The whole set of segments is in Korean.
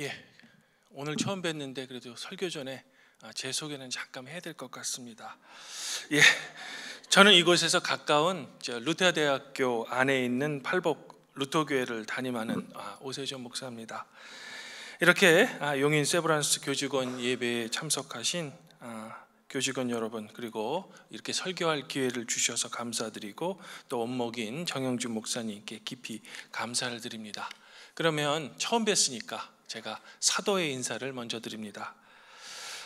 예, 오늘 처음 뵀는데 그래도 설교 전에 아, 제 소개는 잠깐 해야 될 것 같습니다. 예, 저는 이곳에서 가까운 루테 아 대학교 안에 있는 팔복 루터 교회를 담임하는 아, 오세전 목사입니다. 이렇게 아, 용인 세브란스 교직원 예배에 참석하신 교직원 여러분 그리고 이렇게 설교할 기회를 주셔서 감사드리고 또 원목인 정영준 목사님께 깊이 감사를 드립니다. 그러면 처음 뵀으니까 제가 사도의 인사를 먼저 드립니다.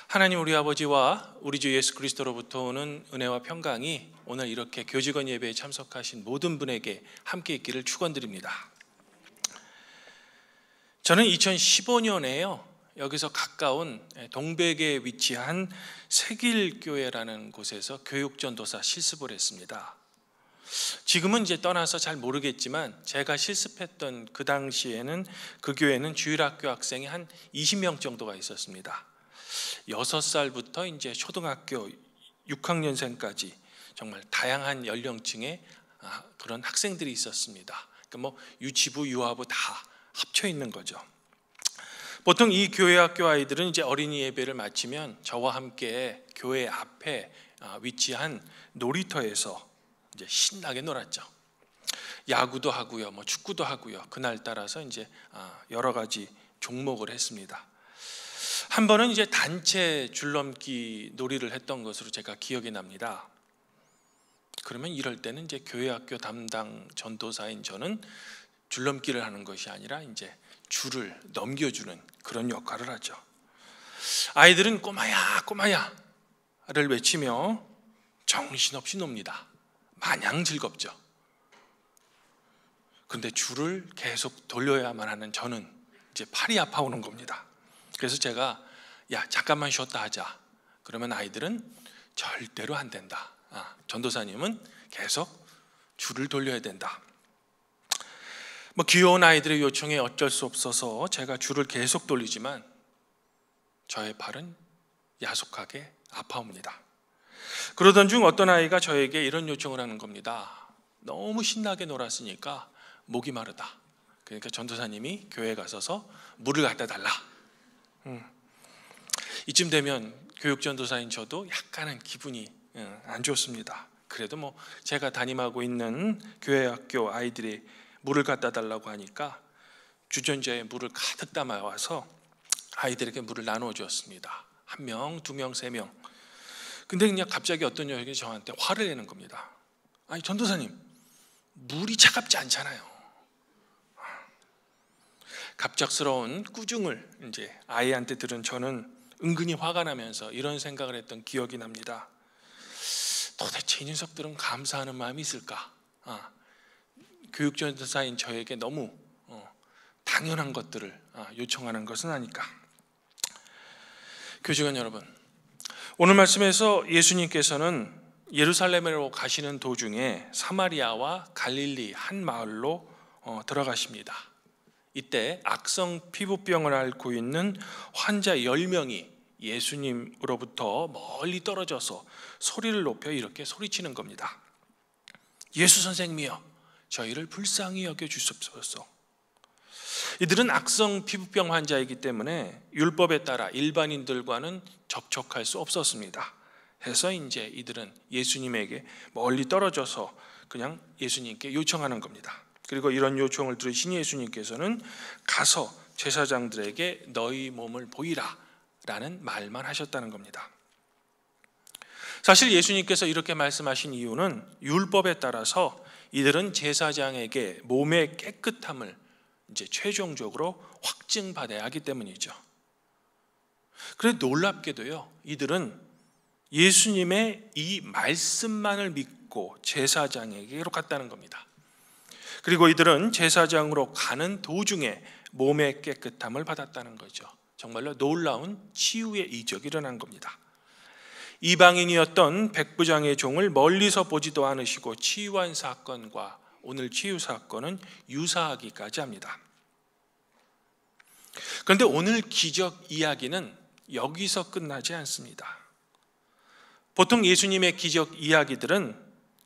하나님 우리 아버지와 우리 주 예수 그리스도로부터 오는 은혜와 평강이 오늘 이렇게 교직원 예배에 참석하신 모든 분에게 함께 있기를 축원드립니다. 저는 2015년에요. 여기서 가까운 동백에 위치한 세길교회라는 곳에서 교육전도사 실습을 했습니다. 지금은 이제 떠나서 잘 모르겠지만 제가 실습했던 그 당시에는 그 교회는 주일학교 학생이 한 20명 정도가 있었습니다. 6살부터 이제 초등학교 6학년생까지 정말 다양한 연령층의 아, 그런 학생들이 있었습니다. 그러니까 뭐 유치부, 유아부 다 합쳐 있는 거죠. 보통 이 교회 학교 아이들은 이제 어린이 예배를 마치면 저와 함께 교회 앞에 아, 위치한 놀이터에서 이제 신나게 놀았죠. 야구도 하고요, 뭐 축구도 하고요. 그날 따라서 이제 아, 여러 가지 종목을 했습니다. 한 번은 이제 단체 줄넘기 놀이를 했던 것으로 제가 기억이 납니다. 그러면 이럴 때는 이제 교회 학교 담당 전도사인 저는 줄넘기를 하는 것이 아니라 이제 줄을 넘겨주는 그런 역할을 하죠. 아이들은 꼬마야, 꼬마야를 외치며 정신없이 놉니다. 마냥 즐겁죠. 근데 줄을 계속 돌려야만 하는 저는 이제 팔이 아파오는 겁니다. 그래서 제가 야 잠깐만 쉬었다 하자. 그러면 아이들은 절대로 안 된다. 아, 전도사님은 계속 줄을 돌려야 된다. 뭐 귀여운 아이들의 요청에 어쩔 수 없어서 제가 줄을 계속 돌리지만 저의 팔은 야속하게 아파옵니다. 그러던 중 어떤 아이가 저에게 이런 요청을 하는 겁니다. 너무 신나게 놀았으니까 목이 마르다. 그러니까 전도사님이 교회 가서서 물을 갖다 달라. 음. 이쯤 되면 교육 전도사인 저도 약간은 기분이 예, 안 좋습니다. 그래도 뭐 제가 담임하고 있는 교회 학교 아이들이 물을 갖다 달라고 하니까 주전자에 물을 가득 담아와서 아이들에게 물을 나눠 주었습니다. 한 명, 두 명, 세 명. 근데 그냥 갑자기 어떤 여인이 저한테 화를 내는 겁니다. 아니 전도사님 물이 차갑지 않잖아요. 갑작스러운 꾸중을 이제 아이한테 들은 저는 은근히 화가 나면서 이런 생각을 했던 기억이 납니다. 도대체 이 녀석들은 감사하는 마음이 있을까? 아, 교육전도사인 저에게 너무 어, 당연한 것들을 아, 요청하는 것은 아닐까? 교직원 여러분, 오늘 말씀에서 예수님께서는 예루살렘으로 가시는 도중에 사마리아와 갈릴리 한 마을로 어, 들어가십니다. 이때 악성 피부병을 앓고 있는 환자 10명이 예수님으로부터 멀리 떨어져서 소리를 높여 이렇게 소리치는 겁니다. 예수 선생님이여 저희를 불쌍히 여겨 주십시오. 이들은 악성 피부병 환자이기 때문에 율법에 따라 일반인들과는 접촉할 수 없었습니다. 해서 이제 이들은 예수님에게 멀리 떨어져서 그냥 예수님께 요청하는 겁니다. 그리고 이런 요청을 들으신 예수님께서는 가서 제사장들에게 너희 몸을 보이라 라는 말만 하셨다는 겁니다. 사실 예수님께서 이렇게 말씀하신 이유는 율법에 따라서 이들은 제사장에게 몸의 깨끗함을 이제 최종적으로 확증받아야 하기 때문이죠. 그래 놀랍게도요. 이들은 예수님의 이 말씀만을 믿고 제사장에게로 갔다는 겁니다. 그리고 이들은 제사장으로 가는 도중에 몸의 깨끗함을 받았다는 거죠. 정말로 놀라운 치유의 이적이 일어난 겁니다. 이방인이었던 백부장의 종을 멀리서 보지도 않으시고 치유한 사건과 오늘 치유 사건은 유사하기까지 합니다. 그런데 오늘 기적 이야기는 여기서 끝나지 않습니다. 보통 예수님의 기적 이야기들은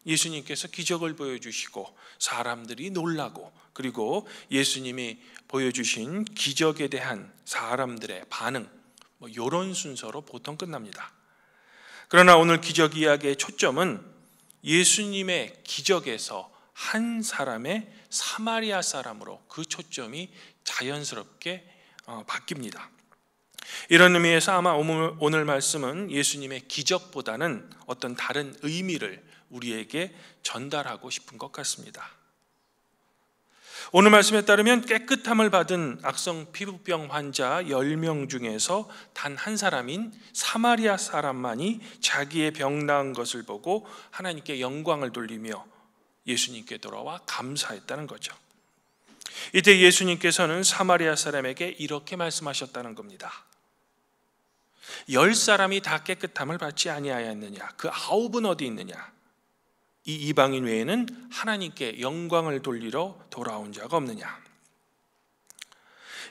예수님께서 기적을 보여주시고 사람들이 놀라고 그리고 예수님이 보여주신 기적에 대한 사람들의 반응 뭐 이런 순서로 보통 끝납니다. 그러나 오늘 기적 이야기의 초점은 예수님의 기적에서 한 사람의 사마리아 사람으로 그 초점이 자연스럽게 어, 바뀝니다. 이런 의미에서 아마 오늘 말씀은 예수님의 기적보다는 어떤 다른 의미를 우리에게 전달하고 싶은 것 같습니다. 오늘 말씀에 따르면 깨끗함을 받은 악성 피부병 환자 10명 중에서 단 한 사람인 사마리아 사람만이 자기의 병 나은 것을 보고 하나님께 영광을 돌리며 예수님께 돌아와 감사했다는 거죠. 이때 예수님께서는 사마리아 사람에게 이렇게 말씀하셨다는 겁니다. 열 사람이 다 깨끗함을 받지 아니하였느냐? 그 아홉은 어디 있느냐? 이 이방인 외에는 하나님께 영광을 돌리러 돌아온 자가 없느냐?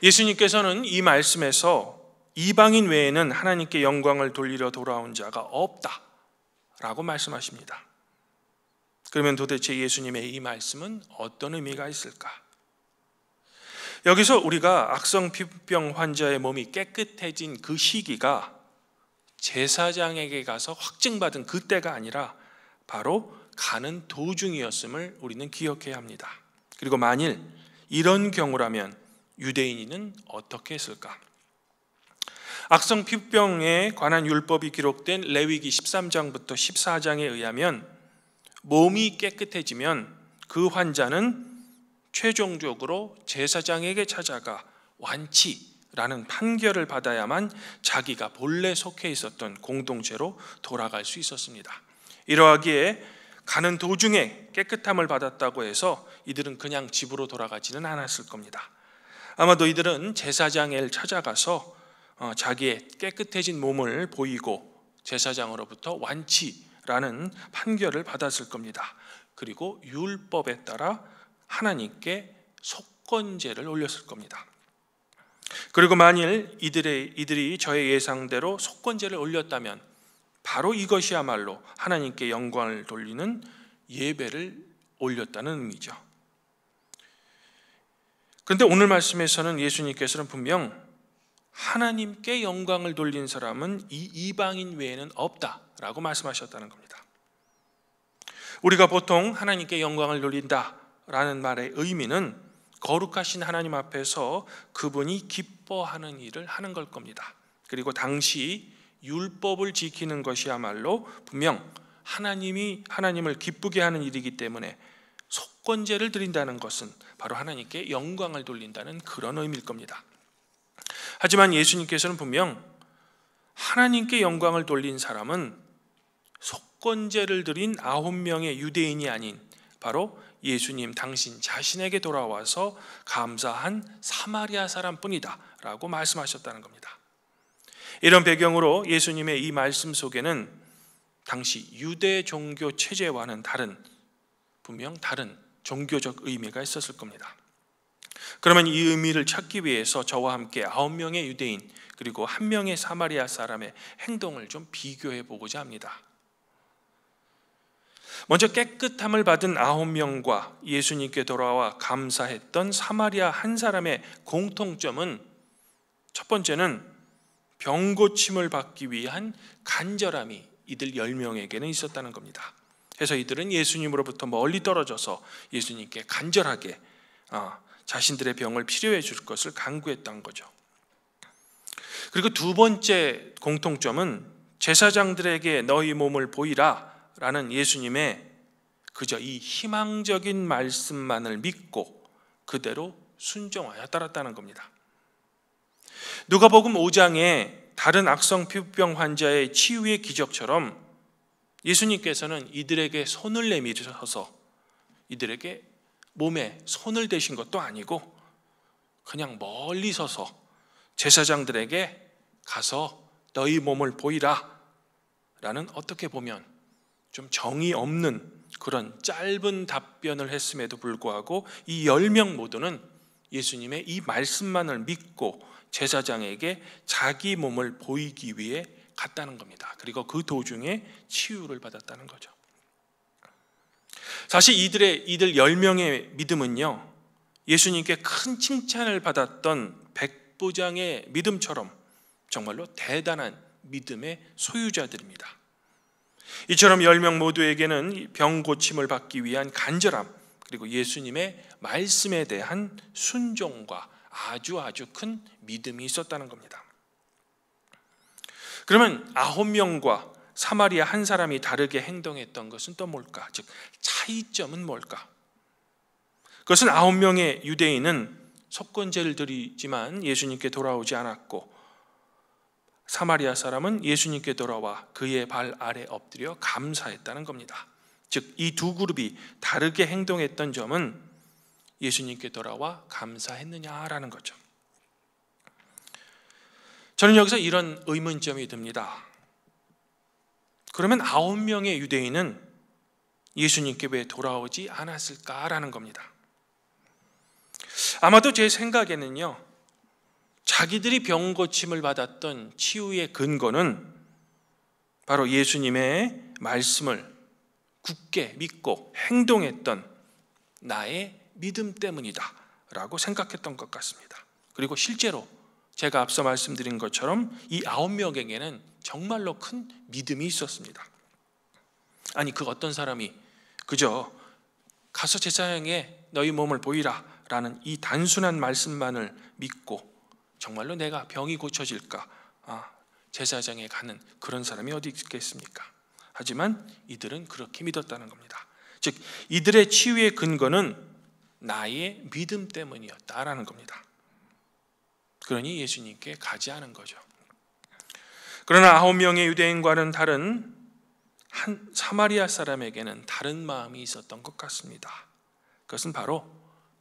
예수님께서는 이 말씀에서 이방인 외에는 하나님께 영광을 돌리러 돌아온 자가 없다 라고 말씀하십니다. 그러면 도대체 예수님의 이 말씀은 어떤 의미가 있을까? 여기서 우리가 악성 피부병 환자의 몸이 깨끗해진 그 시기가 제사장에게 가서 확증받은 그때가 아니라 바로 가는 도중이었음을 우리는 기억해야 합니다. 그리고 만일 이런 경우라면 유대인은 어떻게 했을까? 악성 피부병에 관한 율법이 기록된 레위기 13장부터 14장에 의하면 몸이 깨끗해지면 그 환자는 최종적으로 제사장에게 찾아가 완치라는 판결을 받아야만 자기가 본래 속해 있었던 공동체로 돌아갈 수 있었습니다. 이러하기에 가는 도중에 깨끗함을 받았다고 해서 이들은 그냥 집으로 돌아가지는 않았을 겁니다. 아마도 이들은 제사장을 찾아가서 어, 자기의 깨끗해진 몸을 보이고 제사장으로부터 완치 라는 판결을 받았을 겁니다. 그리고 율법에 따라 하나님께 속건제를 올렸을 겁니다. 그리고 만일 이들의, 이들이 저의 예상대로 속건제를 올렸다면 바로 이것이야말로 하나님께 영광을 돌리는 예배를 올렸다는 의미죠. 그런데 오늘 말씀에서는 예수님께서는 분명 하나님께 영광을 돌린 사람은 이 이방인 외에는 없다. 라고 말씀하셨다는 겁니다. 우리가 보통 하나님께 영광을 돌린다 라는 말의 의미는 거룩하신 하나님 앞에서 그분이 기뻐하는 일을 하는 걸 겁니다. 그리고 당시 율법을 지키는 것이야말로 분명 하나님이 하나님을 기쁘게 하는 일이기 때문에 속건제를 드린다는 것은 바로 하나님께 영광을 돌린다는 그런 의미일 겁니다. 하지만 예수님께서는 분명 하나님께 영광을 돌린 사람은 속건제를 드린 아홉 명의 유대인이 아닌 바로 예수님 당신 자신에게 돌아와서 감사한 사마리아 사람뿐이다 라고 말씀하셨다는 겁니다. 이런 배경으로 예수님의 이 말씀 속에는 당시 유대 종교 체제와는 다른 분명 다른 종교적 의미가 있었을 겁니다. 그러면 이 의미를 찾기 위해서 저와 함께 아홉 명의 유대인 그리고 한 명의 사마리아 사람의 행동을 좀 비교해 보고자 합니다. 먼저 깨끗함을 받은 아홉 명과 예수님께 돌아와 감사했던 사마리아 한 사람의 공통점은 첫 번째는 병 고침을 받기 위한 간절함이 이들 열 명에게는 있었다는 겁니다. 그래서 이들은 예수님으로부터 멀리 떨어져서 예수님께 간절하게 어, 자신들의 병을 필요해줄 것을 간구했던 거죠. 그리고 두 번째 공통점은 제사장들에게 너희 몸을 보이라 라는 예수님의 그저 이 희망적인 말씀만을 믿고 그대로 순종하여 따랐다는 겁니다. 누가복음 5장에 다른 악성 피부병 환자의 치유의 기적처럼 예수님께서는 이들에게 손을 내밀으셔서 이들에게 몸에 손을 대신 것도 아니고 그냥 멀리 서서 제사장들에게 가서 너희 몸을 보이라 라는 어떻게 보면 좀 정이 없는 그런 짧은 답변을 했음에도 불구하고 이 열 명 모두는 예수님의 이 말씀만을 믿고 제사장에게 자기 몸을 보이기 위해 갔다는 겁니다. 그리고 그 도중에 치유를 받았다는 거죠. 사실 이들의 이들 10명의 믿음은요. 예수님께 큰 칭찬을 받았던 백부장의 믿음처럼 정말로 대단한 믿음의 소유자들입니다. 이처럼 열 명 모두에게는 병 고침을 받기 위한 간절함 그리고 예수님의 말씀에 대한 순종과 아주 아주 큰 믿음이 있었다는 겁니다. 그러면 아홉 명과 사마리아 한 사람이 다르게 행동했던 것은 또 뭘까? 즉 차이점은 뭘까? 그것은 아홉 명의 유대인은 속건제를 드리지만 예수님께 돌아오지 않았고 사마리아 사람은 예수님께 돌아와 그의 발 아래 엎드려 감사했다는 겁니다. 즉, 이 두 그룹이 다르게 행동했던 점은 예수님께 돌아와 감사했느냐라는 거죠. 저는 여기서 이런 의문점이 듭니다. 그러면 아홉 명의 유대인은 예수님께 왜 돌아오지 않았을까라는 겁니다. 아마도 제 생각에는요, 자기들이 병 고침을 받았던 치유의 근거는 바로 예수님의 말씀을 굳게 믿고 행동했던 나의 믿음 때문이다 라고 생각했던 것 같습니다. 그리고 실제로 제가 앞서 말씀드린 것처럼 이 아홉 명에게는 정말로 큰 믿음이 있었습니다. 아니 그 어떤 사람이 그저 가서 제사장에 너희 몸을 보이라 라는 이 단순한 말씀만을 믿고 정말로 내가 병이 고쳐질까? 아, 제사장에 가는 그런 사람이 어디 있겠습니까? 하지만 이들은 그렇게 믿었다는 겁니다. 즉 이들의 치유의 근거는 나의 믿음 때문이었다라는 겁니다. 그러니 예수님께 가지 않은 거죠. 그러나 아홉 명의 유대인과는 다른 한 사마리아 사람에게는 다른 마음이 있었던 것 같습니다. 그것은 바로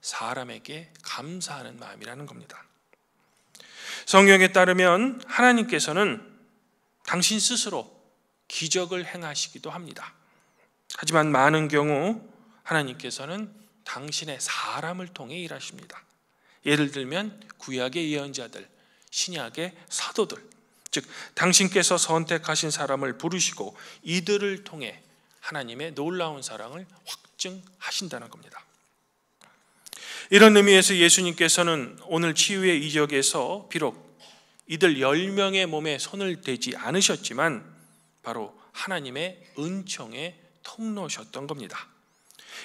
사람에게 감사하는 마음이라는 겁니다. 성경에 따르면 하나님께서는 당신 스스로 기적을 행하시기도 합니다. 하지만 많은 경우 하나님께서는 당신의 사람을 통해 일하십니다. 예를 들면 구약의 예언자들, 신약의 사도들, 즉 당신께서 선택하신 사람을 부르시고 이들을 통해 하나님의 놀라운 사랑을 확증하신다는 겁니다. 이런 의미에서 예수님께서는 오늘 치유의 이적에서 비록 이들 10명의 몸에 손을 대지 않으셨지만 바로 하나님의 은총에 통로셨던 겁니다.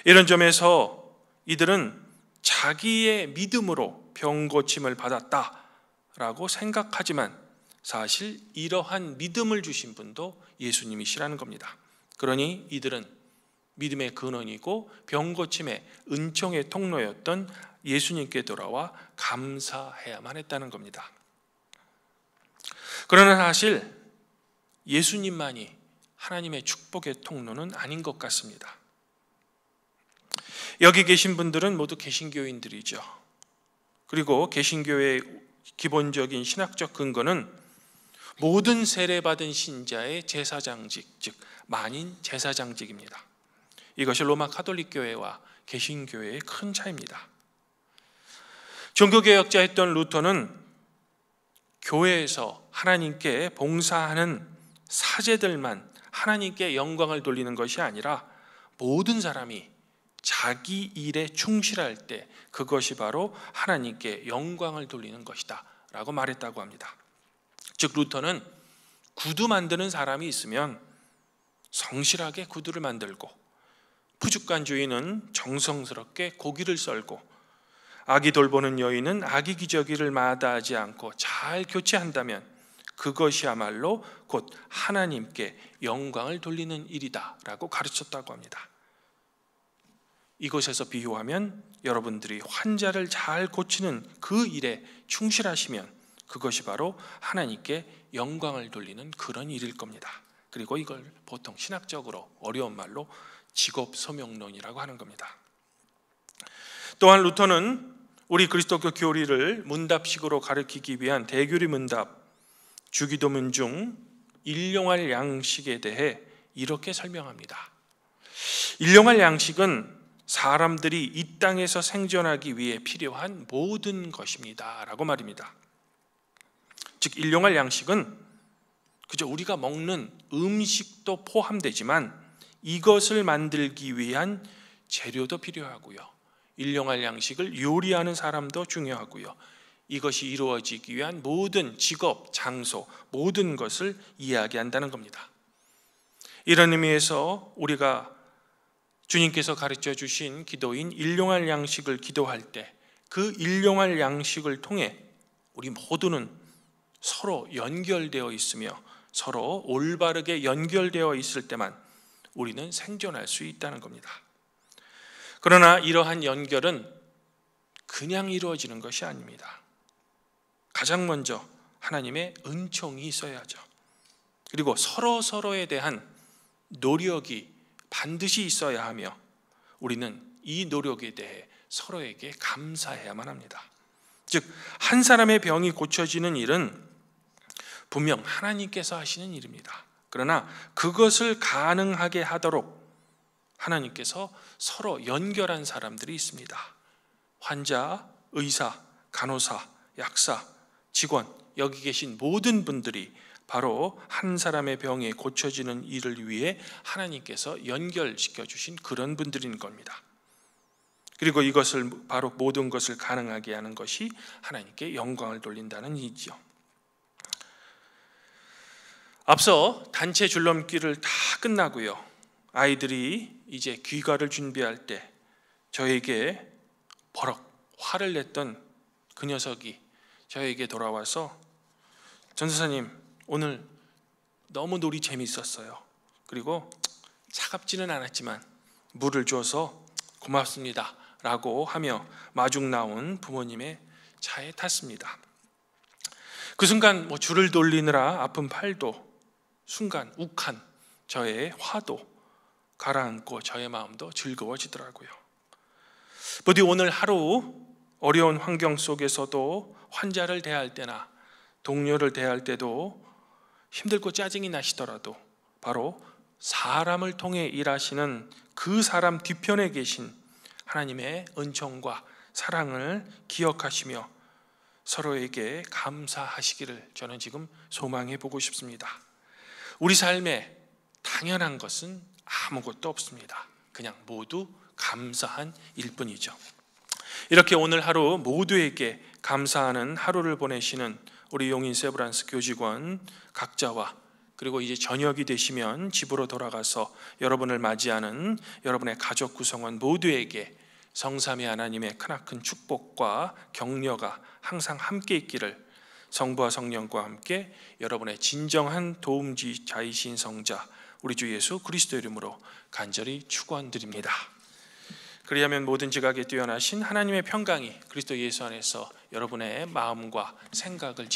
이런 점에서 이들은 자기의 믿음으로 병 고침을 받았다라고 생각하지만 사실 이러한 믿음을 주신 분도 예수님이시라는 겁니다. 그러니 이들은 믿음의 근원이고 병 고침의 은총의 통로였던 예수님께 돌아와 감사해야만 했다는 겁니다. 그러나 사실 예수님만이 하나님의 축복의 통로는 아닌 것 같습니다. 여기 계신 분들은 모두 개신교인들이죠. 그리고 개신교의 기본적인 신학적 근거는 모든 세례받은 신자의 제사장직, 즉 만인 제사장직입니다. 이것이 로마 카톨릭 교회와 개신교회의 큰 차이입니다. 종교개혁자 했던 루터는 교회에서 하나님께 봉사하는 사제들만 하나님께 영광을 돌리는 것이 아니라 모든 사람이 자기 일에 충실할 때 그것이 바로 하나님께 영광을 돌리는 것이다 라고 말했다고 합니다. 즉 루터는 구두 만드는 사람이 있으면 성실하게 구두를 만들고 부죽간주인은 정성스럽게 고기를 썰고 아기 돌보는 여인은 아기 기저귀를 마다하지 않고 잘 교체한다면 그것이야말로 곧 하나님께 영광을 돌리는 일이다라고 가르쳤다고 합니다. 이곳에서 비유하면 여러분들이 환자를 잘 고치는 그 일에 충실하시면 그것이 바로 하나님께 영광을 돌리는 그런 일일 겁니다. 그리고 이걸 보통 신학적으로 어려운 말로 직업 서명론이라고 하는 겁니다. 또한 루터는 우리 그리스도교 교리를 문답식으로 가르치기 위한 대교리 문답, 주기도 문중 일용할 양식에 대해 이렇게 설명합니다. 일용할 양식은 사람들이 이 땅에서 생존하기 위해 필요한 모든 것입니다. 라고 말입니다. 즉, 일용할 양식은 그저 우리가 먹는 음식도 포함되지만 이것을 만들기 위한 재료도 필요하고요. 일용할 양식을 요리하는 사람도 중요하고요. 이것이 이루어지기 위한 모든 직업, 장소, 모든 것을 이야기한다는 겁니다. 이런 의미에서 우리가 주님께서 가르쳐 주신 기도인 일용할 양식을 기도할 때 그 일용할 양식을 통해 우리 모두는 서로 연결되어 있으며 서로 올바르게 연결되어 있을 때만 우리는 생존할 수 있다는 겁니다. 그러나 이러한 연결은 그냥 이루어지는 것이 아닙니다. 가장 먼저 하나님의 은총이 있어야죠. 그리고 서로 서로에 대한 노력이 반드시 있어야 하며 우리는 이 노력에 대해 서로에게 감사해야만 합니다. 즉, 한 사람의 병이 고쳐지는 일은 분명 하나님께서 하시는 일입니다. 그러나 그것을 가능하게 하도록 하나님께서 서로 연결한 사람들이 있습니다. 환자, 의사, 간호사, 약사, 직원, 여기 계신 모든 분들이 바로 한 사람의 병에 고쳐지는 일을 위해 하나님께서 연결시켜 주신 그런 분들인 겁니다. 그리고 이것을 바로 모든 것을 가능하게 하는 것이 하나님께 영광을 돌린다는 이지요. 앞서 단체 줄넘기를 다 끝나고요. 아이들이 이제 귀가를 준비할 때 저에게 버럭 화를 냈던 그 녀석이 저에게 돌아와서 전도사님 오늘 너무 놀이 재미있었어요. 그리고 차갑지는 않았지만 물을 주어서 고맙습니다. 라고 하며 마중 나온 부모님의 차에 탔습니다. 그 순간 뭐 줄을 돌리느라 아픈 팔도 순간 욱한 저의 화도 가라앉고 저의 마음도 즐거워지더라고요. 부디 오늘 하루 어려운 환경 속에서도 환자를 대할 때나 동료를 대할 때도 힘들고 짜증이 나시더라도 바로 사람을 통해 일하시는 그 사람 뒤편에 계신 하나님의 은총과 사랑을 기억하시며 서로에게 감사하시기를 저는 지금 소망해 보고 싶습니다. 우리 삶에 당연한 것은 아무것도 없습니다. 그냥 모두 감사한 일뿐이죠. 이렇게 오늘 하루 모두에게 감사하는 하루를 보내시는 우리 용인 세브란스 교직원 각자와 그리고 이제 저녁이 되시면 집으로 돌아가서 여러분을 맞이하는 여러분의 가족 구성원 모두에게 성삼위 하나님의 크나큰 축복과 격려가 항상 함께 있기를 성부와 성령과 함께 여러분의 진정한 도움지자이신 성자 우리 주 예수 그리스도 이름으로 간절히 축원드립니다. 그리하면 모든 지각에 뛰어나신 하나님의 평강이 그리스도 예수 안에서 여러분의 마음과 생각을